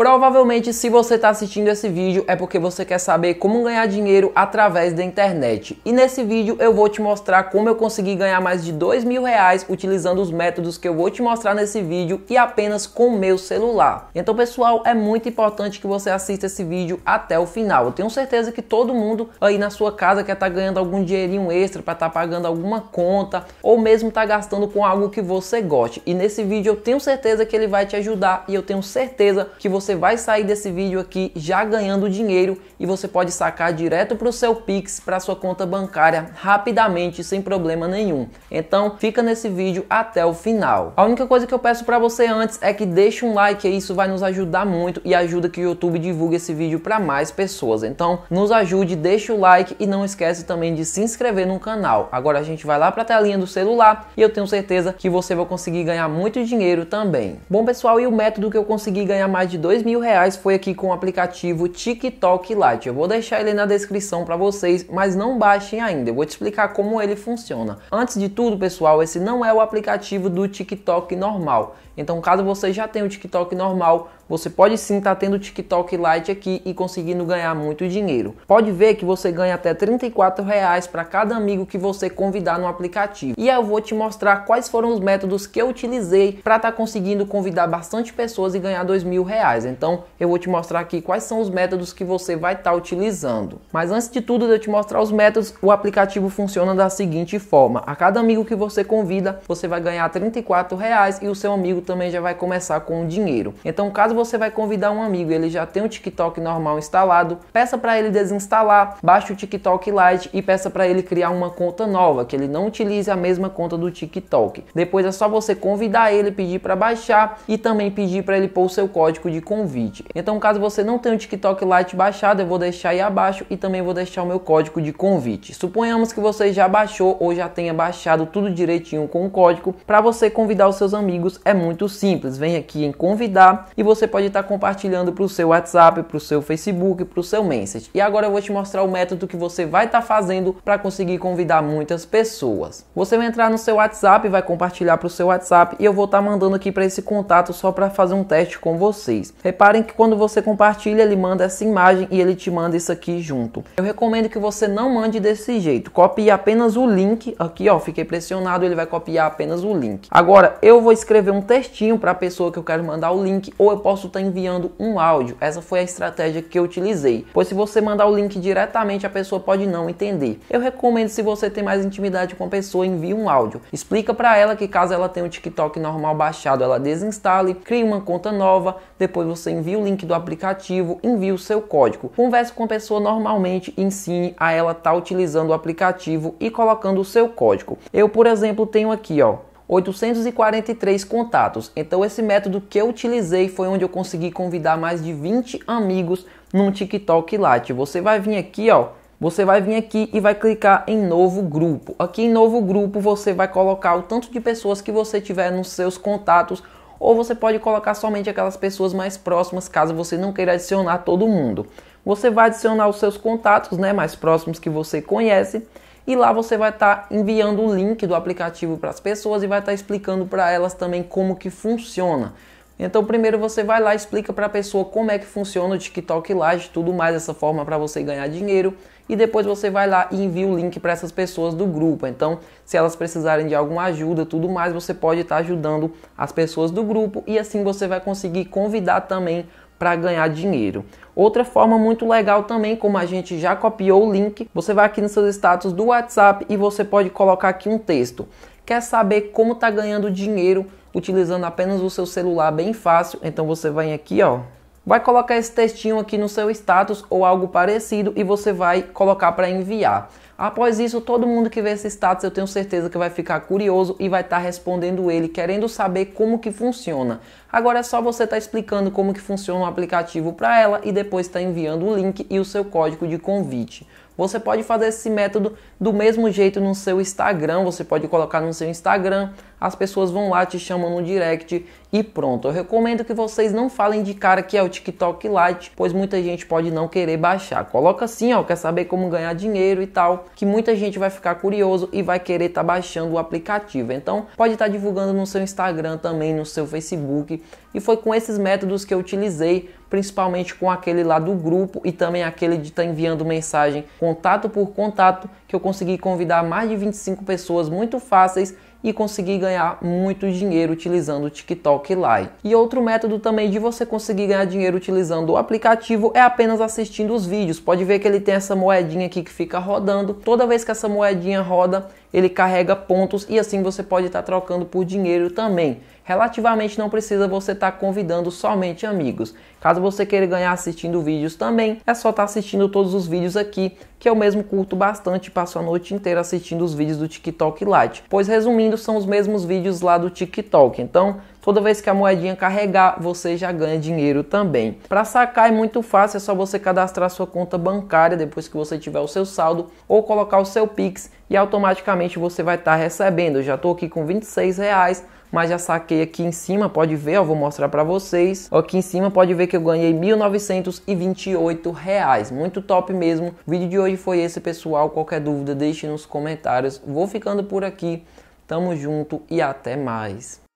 Provavelmente, se você está assistindo esse vídeo, é porque você quer saber como ganhar dinheiro através da internet. E nesse vídeo eu vou te mostrar como eu consegui ganhar mais de dois mil reais utilizando os métodos que eu vou te mostrar nesse vídeo e apenas com meu celular. Então, pessoal, é muito importante que você assista esse vídeo até o final. Eu tenho certeza que todo mundo aí na sua casa quer estar tá ganhando algum dinheirinho extra para estar tá pagando alguma conta ou mesmo estar tá gastando com algo que você goste. E nesse vídeo eu tenho certeza que ele vai te ajudar e eu tenho certeza que você você vai sair desse vídeo aqui já ganhando dinheiro e você pode sacar direto para o seu Pix, para sua conta bancária rapidamente, sem problema nenhum. Então fica nesse vídeo até o final. A única coisa que eu peço para você antes é que deixe um like, isso vai nos ajudar muito e ajuda que o YouTube divulgue esse vídeo para mais pessoas. Então nos ajude, deixe o like e não esquece também de se inscrever no canal. Agora a gente vai lá para a telinha do celular e eu tenho certeza que você vai conseguir ganhar muito dinheiro também. Bom pessoal, e o método que eu consegui ganhar mais de dois dois mil reais foi aqui com o aplicativo TikTok Lite. Eu vou deixar ele na descrição para vocês, mas não baixem ainda. Eu vou te explicar como ele funciona. Antes de tudo, pessoal, esse não é o aplicativo do TikTok normal. Então, caso você já tenha o TikTok normal, você pode sim estar tá tendo o TikTok Lite aqui e conseguindo ganhar muito dinheiro. Pode ver que você ganha até 34 reais para cada amigo que você convidar no aplicativo. E eu vou te mostrar quais foram os métodos que eu utilizei para estar tá conseguindo convidar bastante pessoas e ganhar dois mil reais. Então eu vou te mostrar aqui quais são os métodos que você vai estar tá utilizando. Mas antes de tudo de eu te mostrar os métodos, o aplicativo funciona da seguinte forma: a cada amigo que você convida, você vai ganhar 34 e o seu amigo também já vai começar com o dinheiro. Então caso você vai convidar um amigo, ele já tem o TikTok normal instalado, peça para ele desinstalar, baixe o TikTok Lite e peça para ele criar uma conta nova, que ele não utilize a mesma conta do TikTok. Depois é só você convidar ele, pedir para baixar e também pedir para ele pôr o seu código de convite. Então, caso você não tenha o TikTok Lite baixado, eu vou deixar aí abaixo e também vou deixar o meu código de convite. Suponhamos que você já baixou ou já tenha baixado tudo direitinho com o código. Para você convidar os seus amigos é muito simples. Vem aqui em convidar e você pode estar tá compartilhando para o seu WhatsApp, para o seu Facebook, para o seu Message. E agora eu vou te mostrar o método que você vai estar tá fazendo para conseguir convidar muitas pessoas. Você vai entrar no seu WhatsApp, vai compartilhar para o seu WhatsApp e eu vou estar tá mandando aqui para esse contato só para fazer um teste com vocês. Reparem que quando você compartilha, ele manda essa imagem e ele te manda isso aqui junto. Eu recomendo que você não mande desse jeito. Copie apenas o link aqui, ó. Fiquei pressionado, ele vai copiar apenas o link. Agora, eu vou escrever um textinho para a pessoa que eu quero mandar o link ou eu posso estar tá enviando um áudio. Essa foi a estratégia que eu utilizei. Pois se você mandar o link diretamente, a pessoa pode não entender. Eu recomendo se você tem mais intimidade com a pessoa, envie um áudio. Explica para ela que caso ela tenha o um TikTok normal baixado, ela desinstale, crie uma conta nova, depois você envia o link do aplicativo, envia o seu código. Converse com a pessoa normalmente ensine a ela estar tá utilizando o aplicativo e colocando o seu código. Eu, por exemplo, tenho aqui, ó, 843 contatos. Então esse método que eu utilizei foi onde eu consegui convidar mais de 20 amigos num TikTok Lite. Você vai vir aqui, ó, você vai vir aqui e vai clicar em novo grupo. Aqui em novo grupo você vai colocar o tanto de pessoas que você tiver nos seus contatos ou você pode colocar somente aquelas pessoas mais próximas, caso você não queira adicionar todo mundo. Você vai adicionar os seus contatos, né, mais próximos que você conhece, e lá você vai estar tá enviando o link do aplicativo para as pessoas e vai estar tá explicando para elas também como que funciona. Então, primeiro você vai lá, explica para a pessoa como é que funciona o TikTok Live, tudo mais essa forma para você ganhar dinheiro, e depois você vai lá e envia o link para essas pessoas do grupo. Então, se elas precisarem de alguma ajuda, tudo mais, você pode estar tá ajudando as pessoas do grupo e assim você vai conseguir convidar também para ganhar dinheiro. Outra forma muito legal também, como a gente já copiou o link, você vai aqui nos seus status do WhatsApp e você pode colocar aqui um texto. Quer saber como está ganhando dinheiro utilizando apenas o seu celular bem fácil. Então você vai aqui, ó, vai colocar esse textinho aqui no seu status ou algo parecido e você vai colocar para enviar. Após isso, todo mundo que vê esse status, eu tenho certeza que vai ficar curioso e vai estar tá respondendo ele, querendo saber como que funciona. Agora é só você estar tá explicando como que funciona o aplicativo para ela e depois estar tá enviando o link e o seu código de convite. Você pode fazer esse método do mesmo jeito no seu Instagram, você pode colocar no seu Instagram, as pessoas vão lá, te chamam no direct e pronto. Eu recomendo que vocês não falem de cara que é o TikTok Lite, pois muita gente pode não querer baixar. Coloca assim, ó, quer saber como ganhar dinheiro e tal, que muita gente vai ficar curioso e vai querer estar tá baixando o aplicativo. Então, pode estar tá divulgando no seu Instagram também, no seu Facebook. E foi com esses métodos que eu utilizei principalmente com aquele lá do grupo e também aquele de estar tá enviando mensagem contato por contato, que eu consegui convidar mais de 25 pessoas muito fáceis e conseguir ganhar muito dinheiro utilizando o TikTok Lite. E outro método também de você conseguir ganhar dinheiro utilizando o aplicativo é apenas assistindo os vídeos. Pode ver que ele tem essa moedinha aqui que fica rodando. Toda vez que essa moedinha roda, ele carrega pontos e assim você pode estar tá trocando por dinheiro também. Relativamente não precisa você estar tá convidando somente amigos. Caso você queira ganhar assistindo vídeos também, é só estar tá assistindo todos os vídeos aqui, que eu mesmo curto bastante, passo a noite inteira assistindo os vídeos do TikTok Lite. Pois resumindo, são os mesmos vídeos lá do TikTok. Então, toda vez que a moedinha carregar, você já ganha dinheiro também. Para sacar é muito fácil, é só você cadastrar sua conta bancária depois que você tiver o seu saldo ou colocar o seu Pix e automaticamente você vai estar tá recebendo. Eu já estou aqui com 26 reais mas já saquei aqui em cima, pode ver, ó, vou mostrar para vocês. Aqui em cima pode ver que eu ganhei R$ 1.928, reais. muito top mesmo. O vídeo de hoje foi esse, pessoal. Qualquer dúvida, deixe nos comentários. Vou ficando por aqui. Tamo junto e até mais.